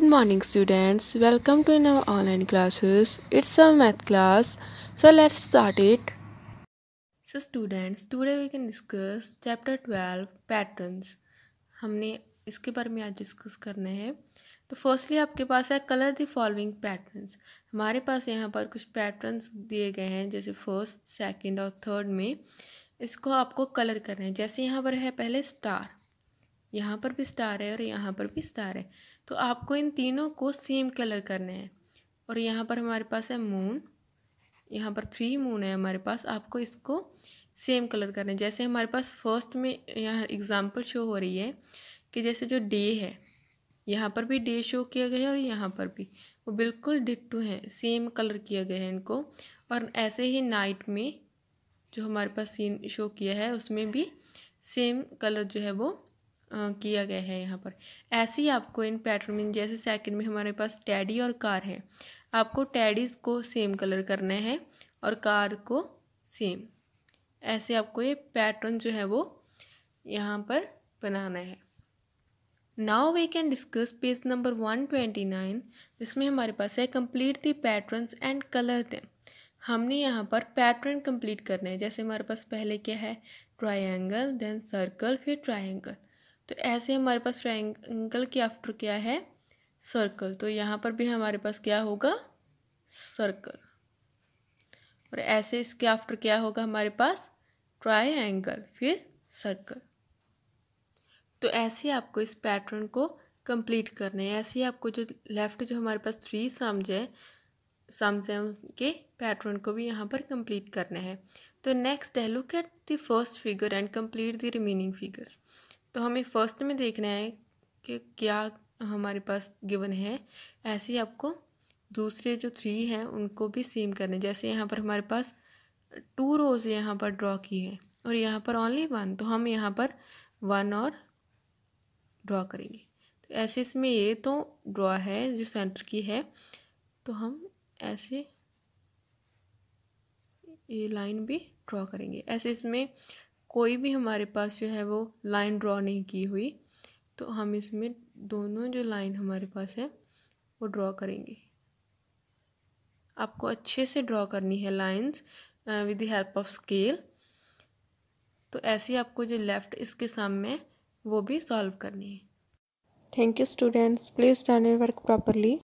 Morning students welcome to in our online classes it's a math class so let's start it so students today we can discuss chapter twelve patterns. हमने इसके बारे में आज discuss करना है तो firstly आपके पास है कलर द फॉलोइंग पैटर्न्स हमारे पास यहाँ पर कुछ पैटर्न्स दिए गए हैं जैसे फर्स्ट सेकेंड और थर्ड में इसको आपको कलर करना है जैसे यहाँ पर है पहले स्टार यहाँ पर भी स्टार है और यहाँ पर भी स्टार है तो आपको इन तीनों को सेम कलर करने हैं और यहाँ पर हमारे पास है मून यहाँ पर थ्री मून है हमारे पास आपको इसको सेम कलर करने जैसे हमारे पास फर्स्ट में यहाँ एग्ज़ाम्पल शो हो रही है कि जैसे जो डे है यहाँ पर भी डे शो किया गया है और यहाँ पर भी वो बिल्कुल डिट्टू हैं सेम कलर किया गया है इनको और ऐसे ही नाइट में जो हमारे पास सीन शो किया है उसमें भी सेम कलर जो है वो किया गया है यहाँ पर ऐसे ही आपको इन पैटर्न में जैसे सेकंड में हमारे पास टैडी और कार है आपको टैडीज़ को सेम कलर करना है और कार को सेम ऐसे आपको ये पैटर्न जो है वो यहाँ पर बनाना है now we can discuss page number one twenty nine जिसमें हमारे पास है complete the patterns and colour them हमने यहाँ पर पैटर्न कंप्लीट करना है जैसे हमारे पास पहले क्या है ट्राइंगल देन सर्कल फिर ट्राइंगल तो ऐसे हमारे पास ट्राइंगल के आफ्टर क्या है सर्कल तो यहाँ पर भी हमारे पास क्या होगा सर्कल और ऐसे इसके आफ्टर क्या होगा हमारे पास ट्रायंगल फिर सर्कल तो ऐसे आपको इस पैटर्न को कंप्लीट करना है ऐसे ही आपको जो लेफ़्ट जो हमारे पास थ्री सम्स है सम्स हैं उनके पैटर्न को भी यहाँ पर कंप्लीट करना है तो नेक्स्ट है look at the first figure and complete the remaining figures तो हमें फर्स्ट में देखना है कि क्या हमारे पास गिवन है ऐसे ही आपको दूसरे जो थ्री हैं उनको भी सेम करना है जैसे यहाँ पर हमारे पास टू रोज़ यहाँ पर ड्रॉ की है और यहाँ पर ओनली वन तो हम यहाँ पर वन और ड्रॉ करेंगे तो ऐसे इसमें ये तो ड्रॉ है जो सेंटर की है तो हम ऐसे ये लाइन भी ड्रॉ करेंगे ऐसे इसमें कोई भी हमारे पास जो है वो लाइन ड्रॉ नहीं की हुई तो हम इसमें दोनों जो लाइन हमारे पास है वो ड्रॉ करेंगे आपको अच्छे से ड्रॉ करनी है lines with the help of scale तो ऐसे आपको जो लेफ़्ट इसके सामने वो भी सॉल्व करनी है thank you students please done your work properly